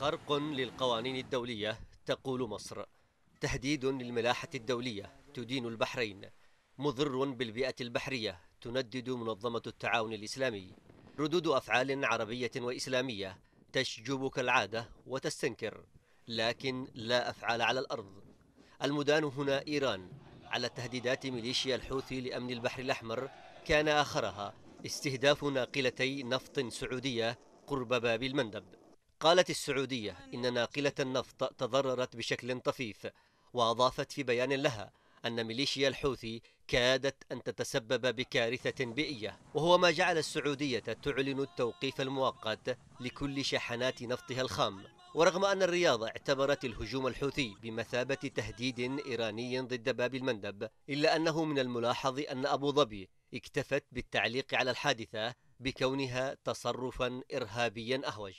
خرق للقوانين الدولية تقول مصر تهديد للملاحة الدولية تدين البحرين مضر بالبيئة البحرية تندد منظمة التعاون الإسلامي ردود أفعال عربية وإسلامية تشجب كالعادة وتستنكر لكن لا أفعال على الأرض المدان هنا إيران على تهديدات ميليشيا الحوثي لأمن البحر الأحمر كان آخرها استهداف ناقلتي نفط سعودية قرب باب المندب قالت السعودية إن ناقلة النفط تضررت بشكل طفيف وأضافت في بيان لها أن ميليشيا الحوثي كادت أن تتسبب بكارثة بيئية وهو ما جعل السعودية تعلن التوقيف المؤقت لكل شحنات نفطها الخام ورغم أن الرياض اعتبرت الهجوم الحوثي بمثابة تهديد إيراني ضد باب المندب إلا أنه من الملاحظ أن أبو ظبي اكتفت بالتعليق على الحادثة بكونها تصرفا إرهابيا أهوج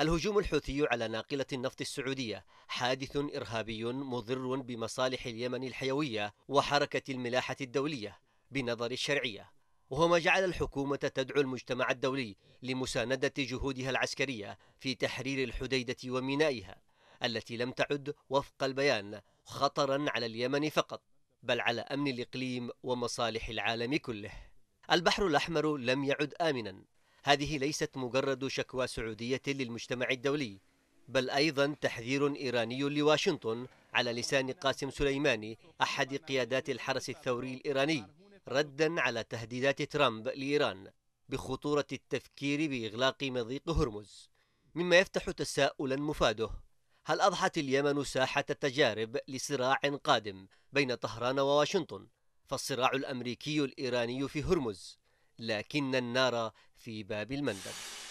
الهجوم الحوثي على ناقلة النفط السعودية حادث إرهابي مضر بمصالح اليمن الحيوية وحركة الملاحة الدولية بنظر الشرعية وهو ما جعل الحكومة تدعو المجتمع الدولي لمساندة جهودها العسكرية في تحرير الحديدة ومينائها التي لم تعد وفق البيان خطرا على اليمن فقط بل على أمن الإقليم ومصالح العالم كله البحر الأحمر لم يعد آمنا هذه ليست مجرد شكوى سعودية للمجتمع الدولي بل أيضا تحذير إيراني لواشنطن على لسان قاسم سليماني أحد قيادات الحرس الثوري الإيراني ردا على تهديدات ترامب لإيران بخطورة التفكير بإغلاق مضيق هرمز مما يفتح تساؤلا مفاده هل أضحت اليمن ساحة تجارب لصراع قادم بين طهران وواشنطن فالصراع الأمريكي الإيراني في هرمز لكن النار في باب المندب